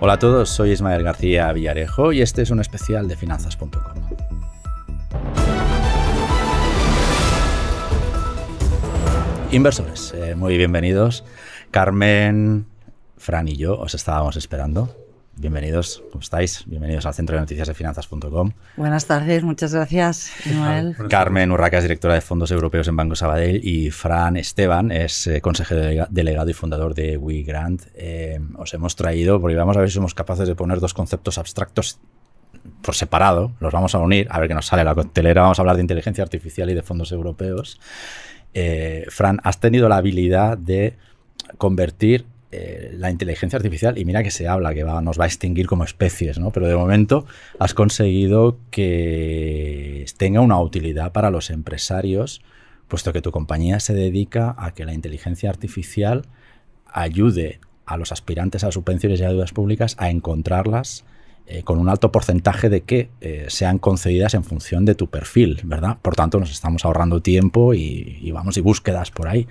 Hola a todos, soy Ismael García Villarejo y este es un especial de finanzas.com. Inversores, eh, muy bienvenidos. Carmen, Fran y yo os estábamos esperando bienvenidos, ¿cómo estáis? Bienvenidos al Centro de Noticias de Finanzas.com. Buenas tardes, muchas gracias, Manuel. Carmen Urraca es directora de Fondos Europeos en Banco Sabadell y Fran Esteban es eh, consejero delegado y fundador de WeGrant. Grant. Eh, os hemos traído, porque vamos a ver si somos capaces de poner dos conceptos abstractos por separado, los vamos a unir, a ver qué nos sale la coctelera, vamos a hablar de inteligencia artificial y de fondos europeos. Eh, Fran, has tenido la habilidad de convertir eh, la inteligencia artificial, y mira que se habla que nos va a extinguir como especies, ¿no? Pero de momento has conseguido que tenga una utilidad para los empresarios, puesto que tu compañía se dedica a que la inteligencia artificial ayude a los aspirantes a subvenciones y ayudas públicas a encontrarlas eh, con un alto porcentaje de que eh, sean concedidas en función de tu perfil, ¿verdad? Por tanto, nos estamos ahorrando tiempo y, vamos y búsquedas por ahí.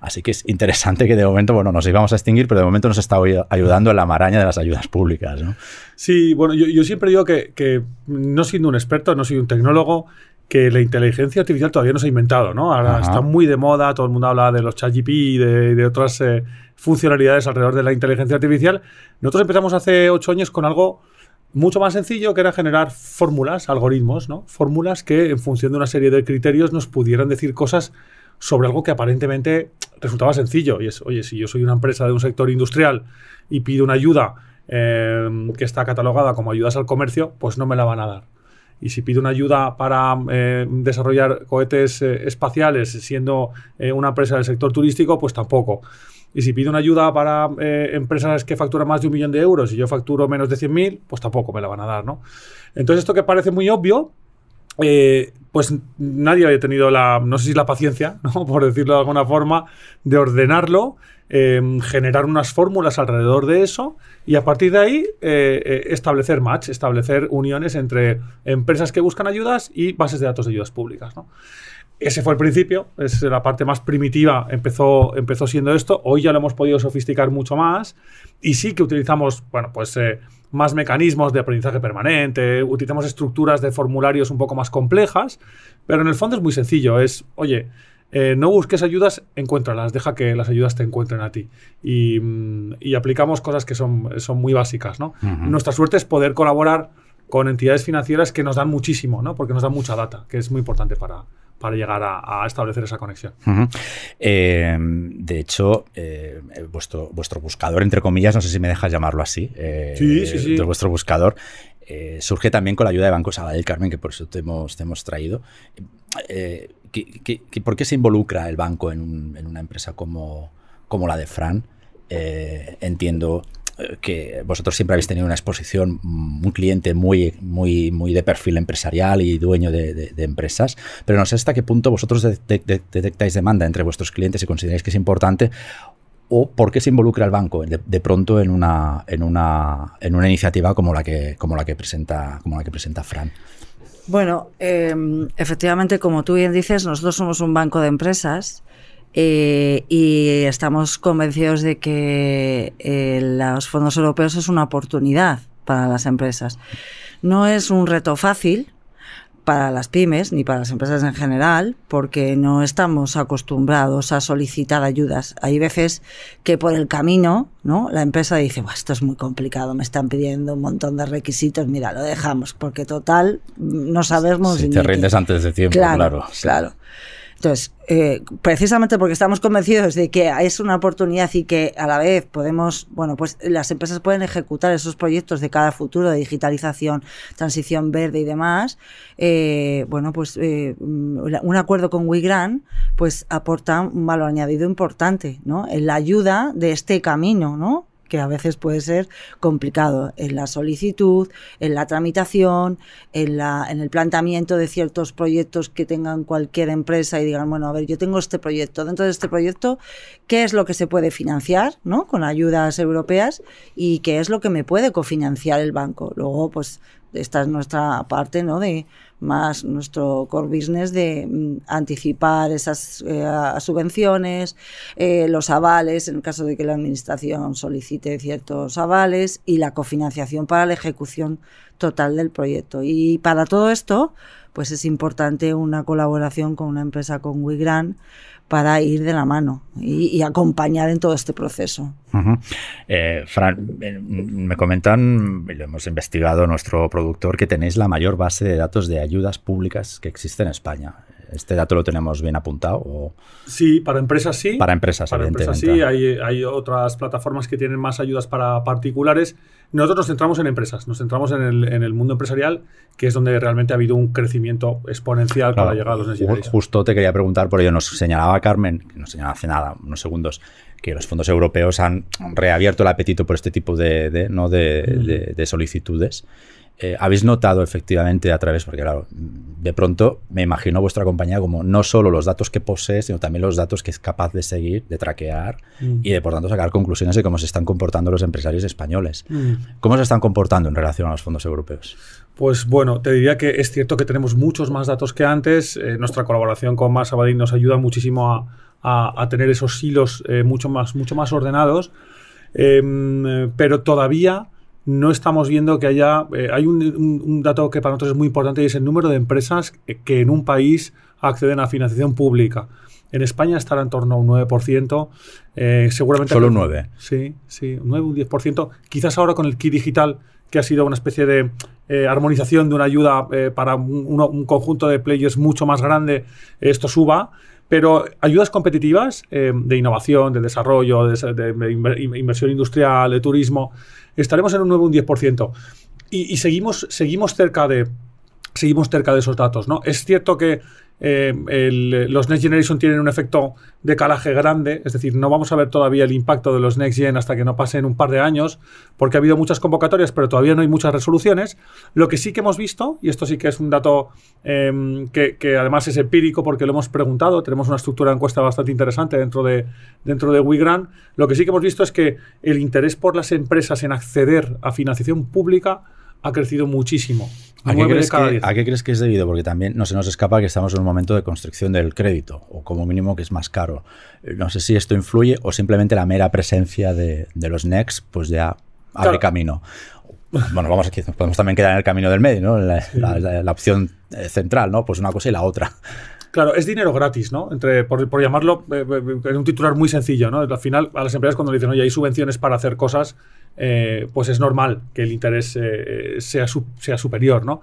Así que es interesante que de momento, bueno, nos íbamos a extinguir, pero de momento nos está ayudando en la maraña de las ayudas públicas, ¿no? Sí, bueno, yo, siempre digo que, no siendo un experto, no soy un tecnólogo, que la inteligencia artificial todavía no se ha inventado, ¿no? Ahora está muy de moda, todo el mundo habla de los ChatGP y de, otras eh, funcionalidades alrededor de la inteligencia artificial. Nosotros empezamos hace ocho años con algo mucho más sencillo que era generar fórmulas, algoritmos, ¿no? Fórmulas que en función de una serie de criterios nos pudieran decir cosas sobre algo que aparentemente resultaba sencillo. Y es, oye, si yo soy una empresa de un sector industrial y pido una ayuda em, que está catalogada como ayudas al comercio, pues no me la van a dar. Y si pido una ayuda para eh, desarrollar cohetes eh, espaciales siendo eh, una empresa del sector turístico, pues tampoco. Y si pido una ayuda para eh, empresas que facturan más de un millón de euros y yo facturo menos de 100.000, pues tampoco me la van a dar, ¿no? Entonces esto que parece muy obvio, eh, pues nadie había tenido la, no sé si la paciencia, por decirlo de alguna forma, de ordenarlo, em, generar unas fórmulas alrededor de eso y a partir de ahí eh, establecer match, establecer uniones entre empresas que buscan ayudas y bases de datos de ayudas públicas. ¿no? Ese fue el principio, es la parte más primitiva empezó, empezó siendo esto. Hoy ya lo hemos podido sofisticar mucho más y sí que utilizamos, bueno, pues eh, más mecanismos de aprendizaje permanente, utilizamos estructuras de formularios un poco más complejas, pero en el fondo es muy sencillo, es, oye, eh, no busques ayudas, encuéntralas, deja que las ayudas te encuentren a ti. Y, mm, aplicamos cosas que son, son muy básicas. ¿no? Nuestra suerte es poder colaborar con entidades financieras que nos dan muchísimo, ¿no? porque nos dan mucha data, que es muy importante para, para llegar a, establecer esa conexión. Eh, de hecho, eh, vuestro, buscador, entre comillas, no sé si me dejas llamarlo así, eh, De vuestro buscador, surge también con la ayuda de Banco Sabadell Carmen, que por eso te hemos, traído. por qué se involucra el banco en, una empresa como, como la de Fran? entiendo que vosotros siempre habéis tenido una exposición, mm, un cliente muy, muy, muy de perfil empresarial y dueño de, empresas, pero no sé hasta qué punto vosotros detectáis demanda entre vuestros clientes y consideráis que es importante o por qué se involucra el banco de, pronto en una, en una, en una iniciativa como la, que, como la que presenta como la que presenta Fran. Bueno, em, efectivamente, como tú bien dices, nosotros somos un banco de empresas eh, y estamos convencidos de que eh, los fondos europeos es una oportunidad para las empresas. No es un reto fácil para las pymes ni para las empresas en general, porque no estamos acostumbrados a solicitar ayudas. Hay veces que por el camino, ¿no? La empresa dice, esto es muy complicado, me están pidiendo un montón de requisitos, mira, lo dejamos, porque total, no sabemos... Si te rindes antes de tiempo, claro. claro. Entonces, eh, precisamente porque estamos convencidos de que es una oportunidad y que a la vez podemos, bueno, pues las empresas pueden ejecutar esos proyectos de cada futuro de digitalización, transición verde y demás, eh, bueno, pues eh, un acuerdo con WeGran pues aporta un valor añadido importante, ¿no? En la ayuda de este camino, ¿no? que a veces puede ser complicado en la solicitud, en la tramitación, en, la, en el planteamiento de ciertos proyectos que tengan cualquier empresa y digan, bueno, a ver, yo tengo este proyecto, dentro de este proyecto, ¿qué es lo que se puede financiar ¿no? con ayudas europeas y qué es lo que me puede cofinanciar el banco? Luego, pues esta es nuestra parte, ¿no? De, más nuestro core business de mm, anticipar esas eh, subvenciones, eh, los avales, en caso de que la Administración solicite ciertos avales, y la cofinanciación para la ejecución total del proyecto. Y para todo esto, pues es importante una colaboración con una empresa con WeGran para ir de la mano y, acompañar en todo este proceso. Eh, Fran, eh, mm, me comentan, lo hemos investigado nuestro productor, que tenéis la mayor base de datos de ayudas públicas que existe en España. Este dato lo tenemos bien apuntado. Sí, para empresas sí. Para empresas, para Empresas, sí, hay, otras plataformas que tienen más ayudas para particulares. Nosotros nos centramos en empresas, nos centramos en el, mundo empresarial, que es donde realmente ha habido un crecimiento exponencial para llegar a los necesitados. Justo te quería preguntar por ello. Nos señalaba Carmen, que nos señalaba hace nada, unos segundos, que los fondos europeos han reabierto el apetito por este tipo de solicitudes. Eh, habéis notado efectivamente a través, porque claro, de pronto me imagino vuestra compañía como no solo los datos que posee, sino también los datos que es capaz de seguir, de traquear mm. y de por tanto sacar conclusiones de cómo se están comportando los empresarios españoles. Mm. ¿Cómo se están comportando en relación a los fondos europeos? Pues bueno, te diría que es cierto que tenemos muchos más datos que antes. Eh, nuestra colaboración con Más Abadín nos ayuda muchísimo a, tener esos hilos eh, mucho, más, mucho más ordenados. Em, pero todavía no estamos viendo que haya... Eh, hay un, dato que para nosotros es muy importante y es el número de empresas que, en un país acceden a financiación pública. En España estará en torno a un 9%. Eh, seguramente Solo un 9%. Sí, sí, un 10%. Quizás ahora con el kit digital, que ha sido una especie de eh, armonización de una ayuda para un, un, conjunto de players mucho más grande, esto suba. Pero ayudas competitivas eh, de innovación, de desarrollo, de, inversión industrial, de turismo, estaremos en un nuevo un 10%. Y, seguimos, seguimos cerca de seguimos cerca de esos datos. ¿no? Es cierto que eh, eh, los Next Generation tienen un efecto de calaje grande, es decir, no vamos a ver todavía el impacto de los Next Gen hasta que no pasen un par de años, porque ha habido muchas convocatorias, pero todavía no hay muchas resoluciones. Lo que sí que hemos visto, y esto sí que es un dato em, que, además es empírico porque lo hemos preguntado, tenemos una estructura de encuesta bastante interesante dentro de, dentro de lo que sí que hemos visto es que el interés por las empresas en acceder a financiación pública ha crecido muchísimo. ¿A qué, crees que, es debido? Porque también no se nos escapa que estamos en un momento de construcción del crédito, o como mínimo que es más caro. Eh, no sé si esto influye o simplemente la mera presencia de, los NEX pues ya abre camino. Bueno, vamos aquí, podemos también quedar en el camino del medio, ¿no? La, opción eh, central, ¿no? Pues una cosa y la otra. Claro, es dinero gratis, ¿no? Entre, por, llamarlo, eh, en un titular muy sencillo, ¿no? Al final, a las empresas cuando le dicen, oye, hay subvenciones para hacer cosas, eh, pues es normal que el interés eh, sea, sea superior, ¿no?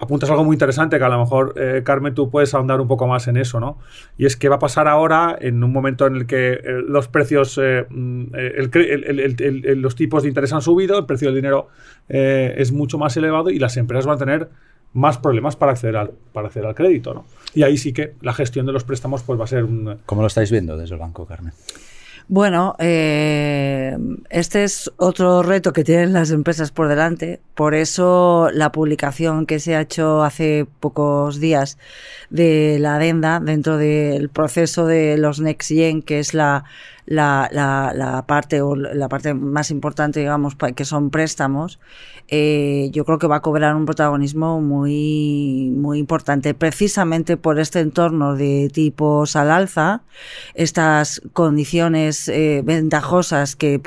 Apuntas algo muy interesante que a lo mejor, eh, Carmen, tú puedes ahondar un poco más en eso, ¿no? Y es que va a pasar ahora en un momento en el que los precios, los tipos de interés han subido, el precio del dinero es mucho más elevado y las empresas van a tener más problemas para acceder al, para acceder al crédito. Y ahí sí que la gestión de los préstamos pues, va a ser un... ¿Cómo lo estáis viendo desde el banco, Carmen? Bueno, eh, este es otro reto que tienen las empresas por delante. Por eso la publicación que se ha hecho hace pocos días de la adenda dentro del proceso de los Next que es la, la, la parte o la parte más importante, digamos, que son préstamos, eh, yo creo que va a cobrar un protagonismo muy, muy importante, precisamente por este entorno de tipos al alza, estas condiciones eh, ventajosas que,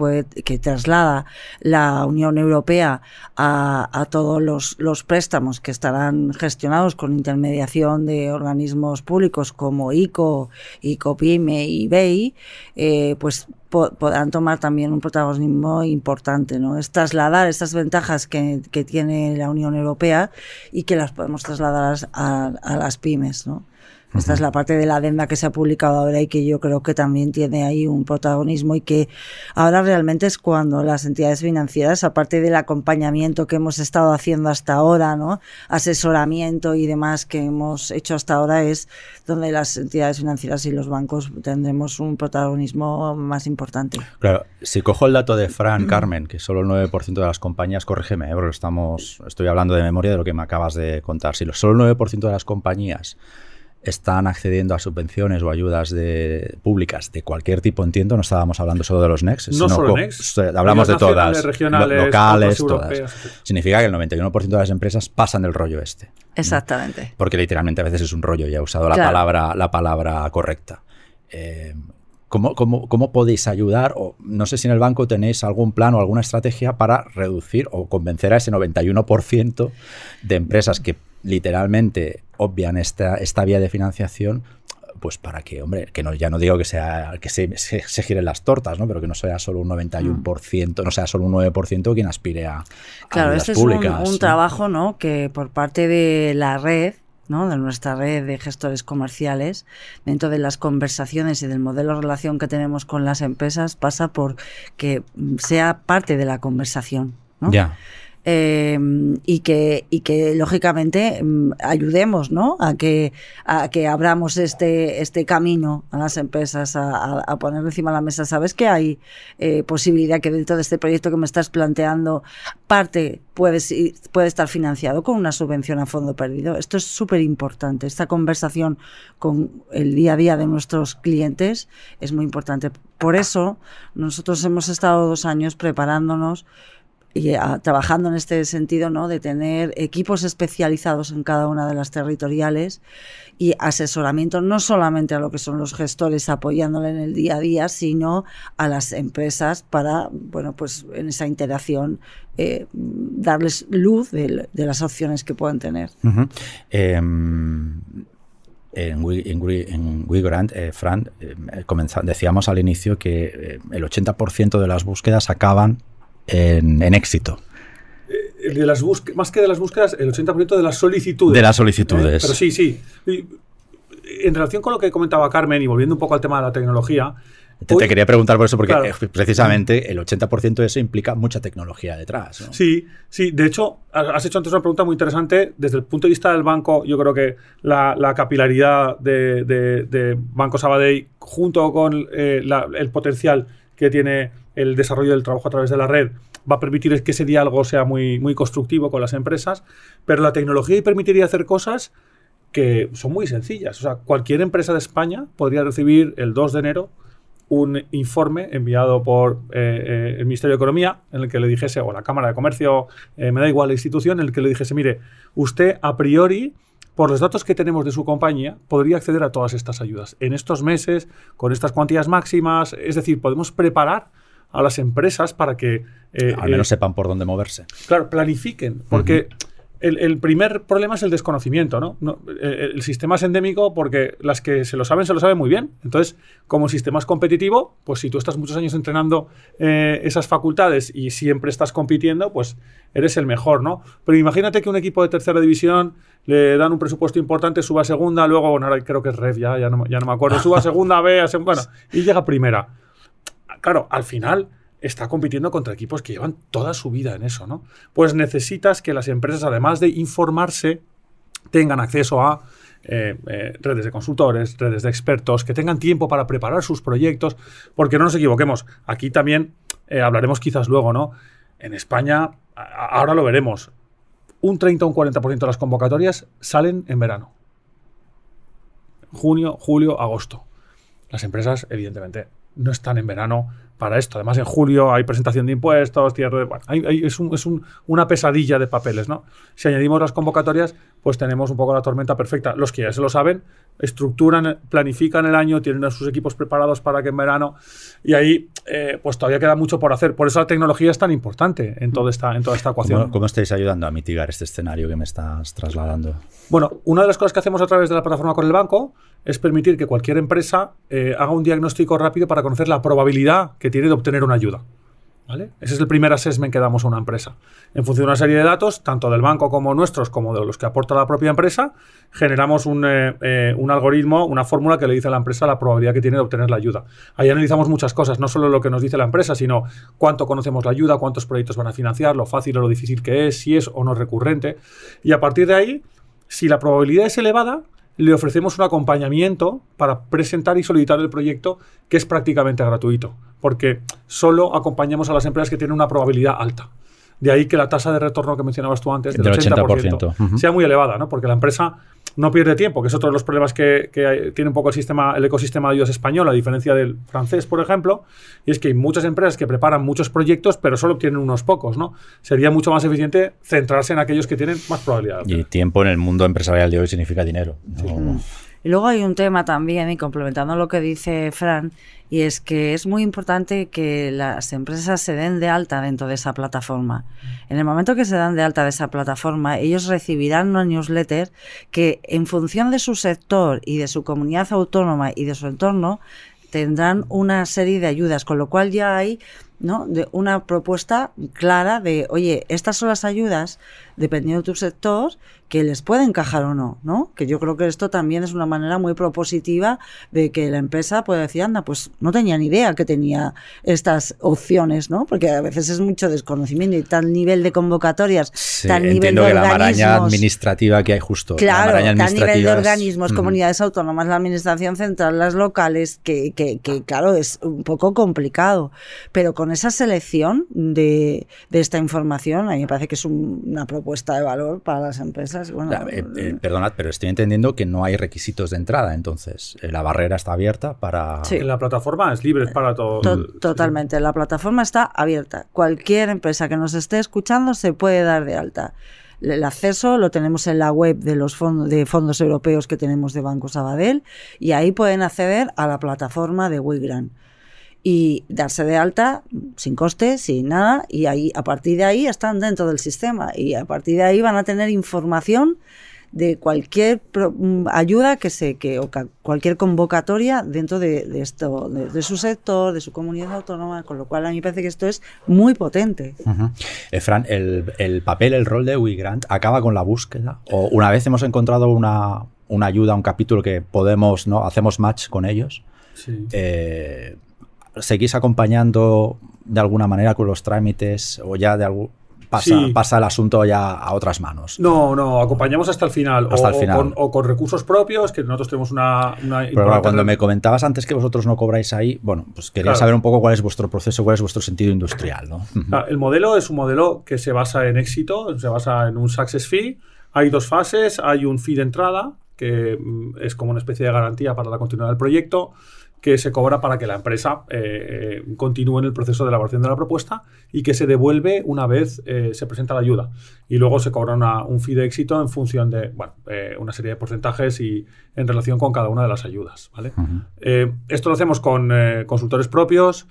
que traslada la Unión Europea a, todos los, préstamos que estarán gestionados con intermediación de organismos públicos como ICO, ICOPYME y BEI, eh, pues podrán tomar también un protagonismo importante. ¿no? Es trasladar estas ventajas que, tiene la Unión Europea y que las podemos trasladar a, a las pymes. ¿no? Esta es la parte de la adenda que se ha publicado ahora y que yo creo que también tiene ahí un protagonismo y que ahora realmente es cuando las entidades financieras, aparte del acompañamiento que hemos estado haciendo hasta ahora, ¿no? asesoramiento y demás que hemos hecho hasta ahora, es donde las entidades financieras y los bancos tendremos un protagonismo más importante. Claro, si cojo el dato de Fran mm. Carmen, que solo el 9% de las compañías, corrígeme, ¿eh? porque estamos, estoy hablando de memoria de lo que me acabas de contar, si solo el 9% de las compañías están accediendo a subvenciones o ayudas de, públicas de cualquier tipo, entiendo. No estábamos hablando solo de los NEX. No solo NEX. Hablamos de todas. Regionales, locales, todas. Significa que el 91% de las empresas pasan del rollo este. Exactamente. Porque literalmente a veces es un rollo y ha usado la, palabra, la palabra correcta. Eh, ¿Cómo, podéis ayudar? O, no sé si en el banco tenéis algún plan o alguna estrategia para reducir o convencer a ese 91% de empresas que literalmente obvian esta, esta vía de financiación pues para que, hombre, que no, ya no digo que sea que se, giren las tortas, ¿no? Pero que no sea solo un 91%, mm. no sea solo un 9% quien aspire a, claro, públicas, este es un, trabajo, ¿no? Que por parte de la red ¿no? de nuestra red de gestores comerciales, dentro de las conversaciones y del modelo de relación que tenemos con las empresas, pasa por que sea parte de la conversación. Ya. Em, y, que, y que lógicamente em, ayudemos ¿no? a, que, a que abramos este, este camino a las empresas, a, poner encima la mesa, ¿sabes que hay eh, posibilidad que dentro de este proyecto que me estás planteando, parte puede, puede estar financiado con una subvención a fondo perdido? Esto es súper importante, esta conversación con el día a día de nuestros clientes es muy importante. Por eso nosotros hemos estado dos años preparándonos y ah, trabajando en este sentido, ¿no? De tener equipos especializados en cada una de las territoriales y asesoramiento no solamente a lo que son los gestores apoyándole en el día a día, sino a las empresas para, bueno, pues en esa interacción eh, darles luz de, las opciones que pueden tener. Em, en, en, Grant, eh, Fran, eh, decíamos al inicio que el 80% de las búsquedas acaban en, éxito. Eh, de las más que de las búsquedas, el 80% de las solicitudes. De las solicitudes. Eh, pero sí, sí. Eh, en relación con lo que comentaba Carmen y volviendo un poco al tema de la tecnología. Te, quería preguntar por eso, porque precisamente el 80% de eso implica mucha tecnología detrás. Sí, sí. De hecho, has hecho antes una pregunta muy interesante. Desde el punto de vista del banco, yo creo que la, capilaridad de, Banco Sabadell, junto con el potencial que tiene el desarrollo del trabajo a través de la red va a permitir que ese diálogo sea muy, muy constructivo con las empresas, pero la tecnología permitiría hacer cosas que son muy sencillas. O sea, cualquier empresa de España podría recibir el 2 de enero un informe enviado por eh, eh, el Ministerio de Economía en el que le dijese, o la Cámara de Comercio, eh, me da igual la institución, en el que le dijese, mire, usted a priori por los datos que tenemos de su compañía, podría acceder a todas estas ayudas en estos meses, con estas cuantías máximas. Es decir, podemos preparar a las empresas para que... Eh, Al menos eh, sepan por dónde moverse. Claro, planifiquen, porque... El, primer problema es el desconocimiento, ¿no? Eh, el, sistema es endémico porque las que se lo saben, se lo saben muy bien. Entonces, como el sistema es competitivo, pues si tú estás muchos años entrenando esas facultades y siempre estás compitiendo, pues eres el mejor, ¿no? Pero imagínate que un equipo de tercera división le dan un presupuesto importante, suba a segunda, luego, bueno, ahora creo que es Rev, ya, ya, no, me acuerdo, suba a segunda, B, bueno, y llega primera. Claro, al final está compitiendo contra equipos que llevan toda su vida en eso, ¿no? Pues necesitas que las empresas, además de informarse, tengan acceso a eh, eh, redes de consultores, redes de expertos, que tengan tiempo para preparar sus proyectos, porque no nos equivoquemos, aquí también eh, hablaremos quizás luego, ¿no? En España, ahora lo veremos, un 30 o un 40% de las convocatorias salen en verano. Junio, julio, agosto. Las empresas, evidentemente, no están en verano, para esto. Además, en julio hay presentación de impuestos, cierre de, bueno, es, una pesadilla de papeles, ¿no? Si añadimos las convocatorias, pues tenemos un poco la tormenta perfecta. Los que ya se lo saben, estructuran, planifican el año, tienen sus equipos preparados para que en verano, y ahí eh, pues todavía queda mucho por hacer. Por eso la tecnología es tan importante en toda esta, en toda esta ecuación. ¿Cómo, estáis ayudando a mitigar este escenario que me estás trasladando? Bueno, una de las cosas que hacemos a través de la plataforma con el banco es permitir que cualquier empresa eh, haga un diagnóstico rápido para conocer la probabilidad que tiene de obtener una ayuda. Ese es el primer assessment que damos a una empresa. En función de una serie de datos, tanto del banco como nuestros, como de los que aporta la propia empresa, generamos un, eh, eh, un algoritmo, una fórmula que le dice a la empresa la probabilidad que tiene de obtener la ayuda. Ahí analizamos muchas cosas, no solo lo que nos dice la empresa, sino cuánto conocemos la ayuda, cuántos proyectos van a financiar, lo fácil o lo difícil que es, si es o no recurrente. Y a partir de ahí, si la probabilidad es elevada, le ofrecemos un acompañamiento para presentar y solicitar el proyecto que es prácticamente gratuito, porque solo acompañamos a las empresas que tienen una probabilidad alta. De ahí que la tasa de retorno que mencionabas tú antes, del, 80%, sea muy elevada, ¿no? porque la empresa no pierde tiempo, que es otro de los problemas que, tiene un poco el, sistema, el ecosistema de ayudas español, a diferencia del francés, por ejemplo, y es que hay muchas empresas que preparan muchos proyectos, pero solo tienen unos pocos. ¿no? Sería mucho más eficiente centrarse en aquellos que tienen más probabilidad Y tiempo en el mundo empresarial de hoy significa dinero. Mm. Y luego hay un tema también, y complementando lo que dice Fran, y es que es muy importante que las empresas se den de alta dentro de esa plataforma. En el momento que se dan de alta de esa plataforma, ellos recibirán una newsletter que en función de su sector y de su comunidad autónoma y de su entorno, tendrán una serie de ayudas, con lo cual ya hay ¿no? de una propuesta clara de, oye, estas son las ayudas dependiendo de tu sector, que les puede encajar o no, ¿no? Que yo creo que esto también es una manera muy propositiva de que la empresa pueda decir, anda, pues no tenía ni idea que tenía estas opciones, ¿no? Porque a veces es mucho desconocimiento y tal nivel de convocatorias, tal nivel de que la maraña administrativa que hay justo. Claro, tal nivel de organismos, comunidades autónomas, la administración central, las locales, que, claro, es un poco complicado. Pero con esa selección de, esta información, a mí me parece que es una propuesta de valor para las empresas. Eh, eh, mm. perdonad, pero estoy entendiendo que no hay requisitos de entrada, entonces eh, la barrera está abierta para... Sí. La plataforma es libre para todo? totalmente, la plataforma está abierta. Cualquier empresa que nos esté escuchando se puede dar de alta. El acceso lo tenemos en la web de los fondos, europeos que tenemos de Banco Sabadell y ahí pueden acceder a la plataforma de Wigran y darse de alta sin coste, sin nada, y ahí, a partir de ahí están dentro del sistema y a partir de ahí van a tener información de cualquier mm, ayuda que se que o cualquier convocatoria dentro de, de esto de, su sector de su comunidad autónoma con lo cual a mí parece que esto es muy potente eh, Fran el, el, papel el rol de WeGrant acaba con la búsqueda o una vez hemos encontrado una, una ayuda un capítulo que podemos no hacemos match con ellos sí. Eh, seguís acompañando de alguna manera con los trámites o ya de Pasa, el asunto ya a otras manos. No, no, acompañamos hasta el final. o, con, recursos propios, que nosotros tenemos una. Pero cuando me comentabas antes que vosotros no cobráis ahí, bueno, pues quería saber un poco cuál es vuestro proceso, cuál es vuestro sentido industrial. el modelo es un modelo que se basa en éxito, se basa en un success fee. Hay dos fases, hay un fee de entrada, que mm, es como una especie de garantía para la continuidad del proyecto que se cobra para que la empresa eh, eh, continúe en el proceso de elaboración de la propuesta y que se devuelve una vez eh, se presenta la ayuda. Y luego se cobra un fee de éxito en función de bueno, una serie de porcentajes y en relación con cada una de las ayudas. ¿vale? esto lo hacemos con consultores propios,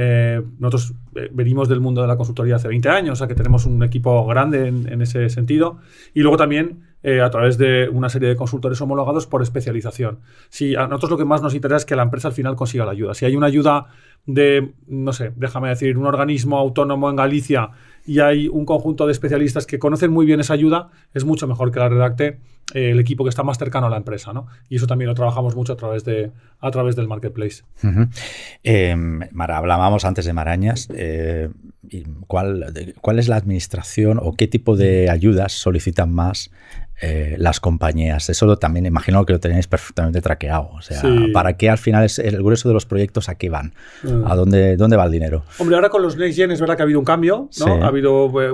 eh, nosotros eh, venimos del mundo de la consultoría hace 20 años, o sea que tenemos un equipo grande en, ese sentido. Y luego también eh, a través de una serie de consultores homologados por especialización. Si a nosotros lo que más nos interesa es que la empresa al final consiga la ayuda. Si hay una ayuda de, no sé, déjame decir, un organismo autónomo en Galicia y hay un conjunto de especialistas que conocen muy bien esa ayuda, es mucho mejor que la redacte eh, el equipo que está más cercano a la empresa, ¿no? Y eso también lo trabajamos mucho a través, de, a través del marketplace. Eh, Mara, hablábamos antes de marañas. Eh, ¿cuál, ¿Cuál es la administración o qué tipo de ayudas solicitan más eh, las compañías. Eso también imagino que lo tenéis perfectamente traqueado. O sea, ¿para qué al final es el grueso de los proyectos a qué van? Ah. ¿A dónde, dónde va el dinero? Hombre, ahora con los Next Gen es verdad que ha habido un cambio, ¿no? Ha, habido, eh,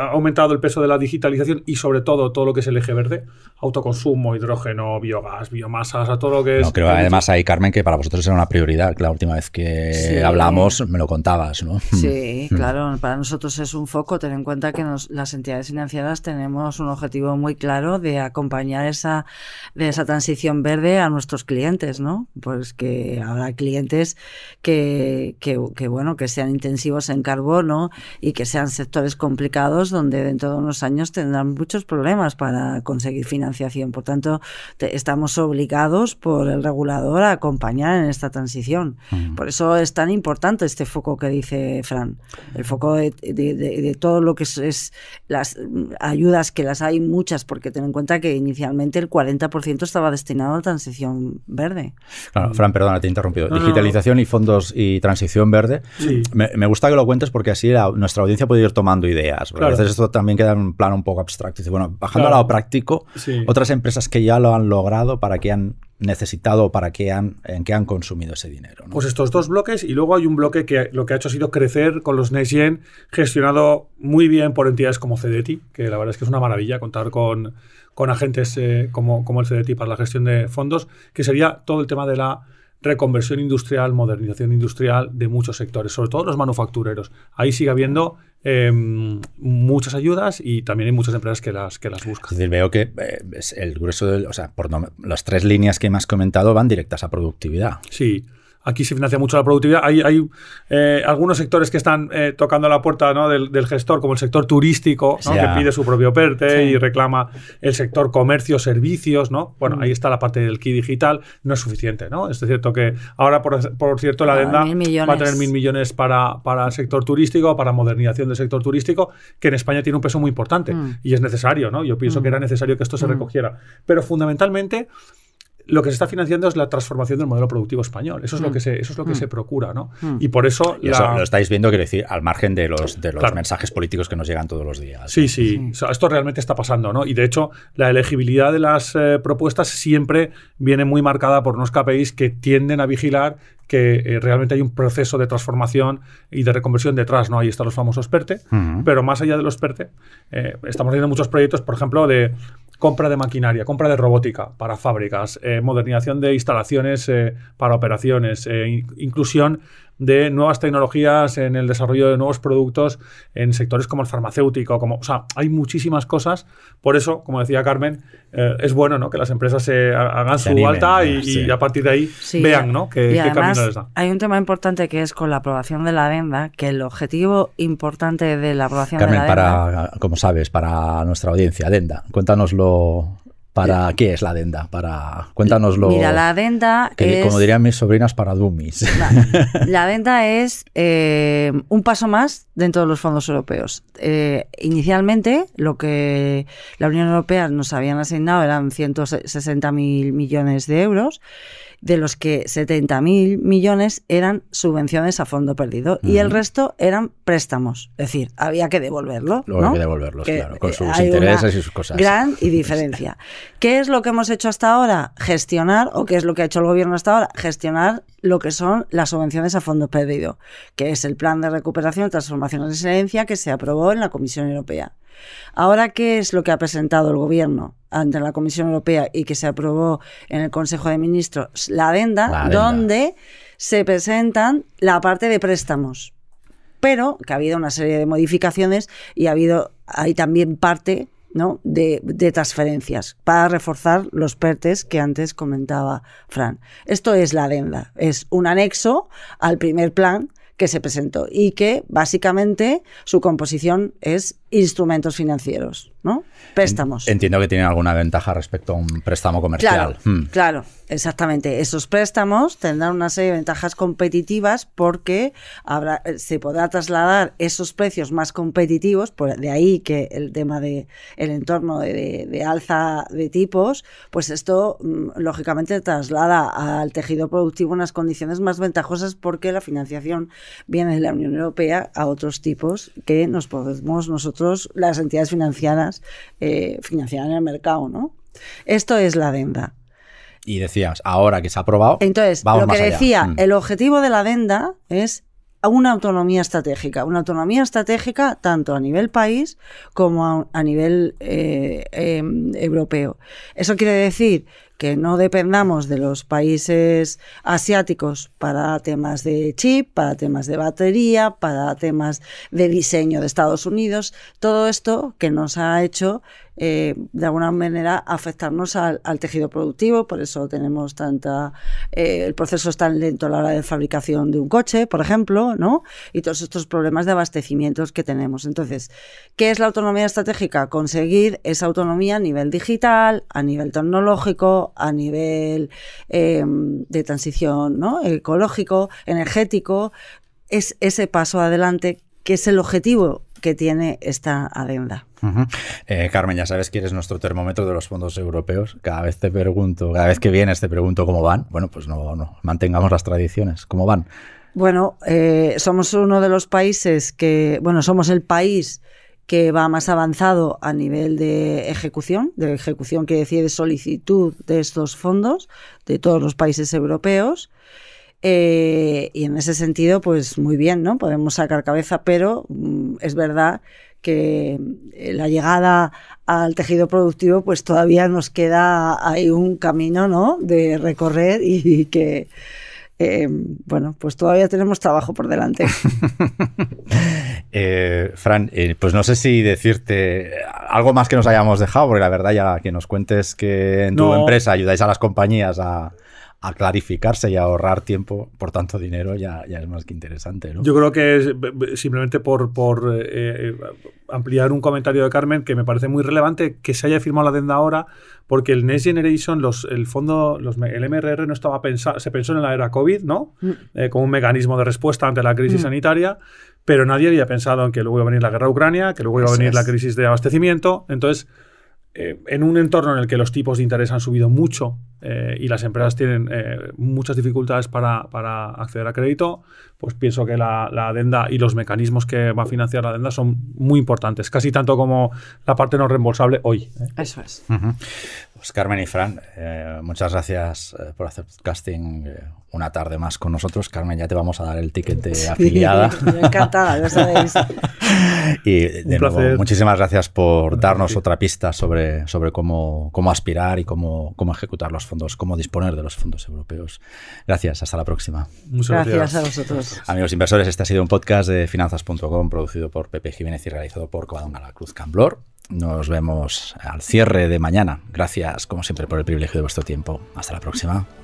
ha aumentado el peso de la digitalización y sobre todo todo lo que es el eje verde, autoconsumo, hidrógeno, biogás, biomasas, a todo lo que es... No, creo además ahí, Carmen, que para vosotros era una prioridad. La última vez que hablamos me lo contabas, Sí, claro, para nosotros es un foco. Ten en cuenta que las entidades financiadas tenemos un objetivo muy claro de acompañar esa, de esa transición verde a nuestros clientes, ¿no? Pues que habrá clientes que, que, bueno, que sean intensivos en carbono y que sean sectores complicados donde dentro de unos años tendrán muchos problemas para conseguir financiación. Por tanto, estamos obligados por el regulador a acompañar en esta transición. Mm. Por eso es tan importante este foco que dice Fran, el foco de, de, todo lo que es, es, las ayudas, que las hay muchas, porque que ten en cuenta que inicialmente el 40% estaba destinado a transición verde. Claro, Fran, perdona, te he interrumpido. Digitalización y fondos y transición verde. Me, gusta que lo cuentes porque así nuestra audiencia puede ir tomando ideas. A veces esto también queda en un plano un poco abstracto. bueno, bajando a lo práctico, otras empresas que ya lo han logrado, ¿para qué han necesitado para qué han, en han consumido ese dinero. Pues estos dos bloques y luego hay un bloque que lo que ha hecho ha sido crecer con los Next gestionado muy bien por entidades como CDT, que la verdad es que es una maravilla contar con, con agentes eh, como, como el CDT para la gestión de fondos, que sería todo el tema de la reconversión industrial, modernización industrial de muchos sectores, sobre todo los manufactureros. Ahí sigue habiendo Em, muchas ayudas y también hay muchas empresas que las, que las buscan. Es decir, veo que eh, el grueso, del, o sea, por las tres líneas que me has comentado van directas a productividad. Sí aquí se financia mucho la productividad. Hay, eh, algunos sectores que están eh, tocando la puerta del, gestor, como el sector turístico, que pide su propio PERTE y reclama el sector comercio, servicios, ¿no? Bueno, mm. ahí está la parte del key digital, no es suficiente, ¿no? Es cierto que ahora, por, cierto, la adenda va a tener mil millones para, el sector turístico, para modernización del sector turístico, que en España tiene un peso muy importante mm. y es necesario, ¿no? Yo pienso mm. que era necesario que esto se recogiera. Pero fundamentalmente, lo que se está financiando es la transformación del modelo productivo español. Eso es lo mm. que se, eso es lo que mm. se procura, ¿no? Mm. Y por eso, lo estáis viendo, quiero decir, al margen de los, de los mensajes políticos que nos llegan todos los días. Sí, sí. esto realmente está pasando, ¿no? Y de hecho, la elegibilidad de las eh, propuestas siempre viene muy marcada por unos KPIs que tienden a vigilar que eh, realmente hay un proceso de transformación y de reconversión detrás, ¿no? Ahí están los famosos PERTE, pero más allá de los PERTE, eh, estamos haciendo muchos proyectos, por ejemplo, de compra de maquinaria, compra de robótica para fábricas, eh, modernización de instalaciones para operaciones, inclusión de nuevas tecnologías, en el desarrollo de nuevos productos, en sectores como el farmacéutico, como, o sea, hay muchísimas cosas. Por eso, como decía Carmen, eh, es bueno ¿no? que las empresas se hagan su alta y, a partir de ahí vean ¿no? qué, camino les da. Hay un tema importante que es con la aprobación de la venda, que el objetivo importante de la aprobación de la venda... Carmen, para, como sabes, para nuestra audiencia, cuéntanos cuéntanoslo ¿Para eh, qué es la adenda? Para, cuéntanoslo. Mira, la adenda que, Como dirían mis sobrinas, para dummies. La adenda es eh, un paso más dentro de los fondos europeos. Eh, inicialmente, lo que la Unión Europea nos habían asignado eran 160.000 millones de euros, de los que 70.000 millones eran subvenciones a fondo perdido y el resto eran préstamos. Es decir, había que devolverlo. Había que devolverlos, claro, con sus intereses y sus cosas. Gran y diferencia. ¿Qué es lo que hemos hecho hasta ahora? Gestionar, o qué es lo que ha hecho el gobierno hasta ahora, gestionar lo que son las subvenciones a fondo perdido, que es el plan de recuperación, transformación y resiliencia que se aprobó en la Comisión Europea. Ahora, ¿qué es lo que ha presentado el Gobierno ante la Comisión Europea y que se aprobó en el Consejo de Ministros? La adenda, donde se presentan la parte de préstamos, pero que ha habido una serie de modificaciones y ha habido, hay también parte ¿no? De, de, transferencias para reforzar los PERTES que antes comentaba Fran. Esto es la adenda, es un anexo al primer plan que se presentó y que básicamente su composición es instrumentos financieros, ¿no? Préstamos. Entiendo que tienen alguna ventaja respecto a un préstamo comercial. Claro, hmm. exactamente. Esos préstamos tendrán una serie de ventajas competitivas porque eh, se podrá trasladar esos precios más competitivos, por, de ahí que el tema del el entorno de, alza de tipos, pues esto mm, lógicamente traslada al tejido productivo unas condiciones más ventajosas porque la financiación viene de la Unión Europea a otros tipos que nos podemos nosotros las entidades financieras, eh, financiadas en el mercado, ¿no? Esto es la adenda. Y decías, ahora que se ha aprobado. Entonces, lo que decía, mm. el objetivo de la adenda es una autonomía estratégica, una autonomía estratégica tanto a nivel país como a, nivel eh, em, europeo. Eso quiere decir que no dependamos de los países asiáticos para temas de chip, para temas de batería, para temas de diseño de Estados Unidos, todo esto que nos ha hecho eh, de alguna manera afectarnos al, tejido productivo, por eso tenemos tanta, eh, el proceso es tan lento a la hora de fabricación de un coche, por ejemplo, ¿no? Y todos estos problemas de abastecimientos que tenemos. Entonces, ¿qué es la autonomía estratégica? Conseguir esa autonomía a nivel digital, a nivel tecnológico, a nivel em, de transición ecológico, energético, es ese paso adelante que es el objetivo que tiene esta adenda. Eh, Carmen, ya sabes quién es nuestro termómetro de los fondos europeos. Cada vez te pregunto, cada vez que vienes te pregunto cómo van. Bueno, pues no, mantengamos las tradiciones. ¿Cómo van? Bueno, eh, somos uno de los países que, bueno, somos el país que va más avanzado a nivel de ejecución, de ejecución que decide solicitud de estos fondos de todos los países europeos. Eh, y en ese sentido, pues muy bien, ¿no? Podemos sacar cabeza, pero mm, es verdad que eh, la llegada al tejido productivo, pues todavía nos queda ahí un camino, ¿no? De recorrer y que eh, bueno, pues todavía tenemos trabajo por delante. Eh, Fran, eh, pues no sé si decirte algo más que nos hayamos dejado, porque la verdad ya que nos cuentes que en tu empresa ayudáis a las compañías a, a clarificarse y a ahorrar tiempo por tanto dinero ya, es más que interesante. ¿no? Yo creo que es, simplemente por, por eh, eh, ampliar un comentario de Carmen que me parece muy relevante que se haya firmado la adenda ahora, porque el Next Generation, los, el fondo, los, el MRR no estaba pensado, se pensó en la era COVID, ¿no? Mm. Eh, como un mecanismo de respuesta ante la crisis mm. sanitaria, pero nadie había pensado en que luego iba a venir la guerra a Ucrania, que luego iba a venir la crisis de abastecimiento. Entonces, eh, en un entorno en el que los tipos de interés han subido mucho eh, y las empresas tienen eh, muchas dificultades para, acceder a crédito, pues pienso que la, la, adenda y los mecanismos que va a financiar la adenda son muy importantes, casi tanto como la parte no reembolsable hoy. Eso es. Pues Carmen y Fran, eh, muchas gracias eh, por hacer casting eh, una tarde más con nosotros. Carmen, ya te vamos a dar el ticket de afiliada. Encantada, ya sabéis. y de nuevo, muchísimas gracias por darnos otra pista sobre, sobre cómo, aspirar y cómo, cómo ejecutar los fondos, cómo disponer de los fondos europeos. Gracias, hasta la próxima. Muchas gracias, a vosotros. Amigos inversores, este ha sido un podcast de finanzas.com producido por Pepe Jiménez y realizado por Coadonga La Cruz Camblor. Nos vemos al cierre de mañana. Gracias, como siempre, por el privilegio de vuestro tiempo. Hasta la próxima.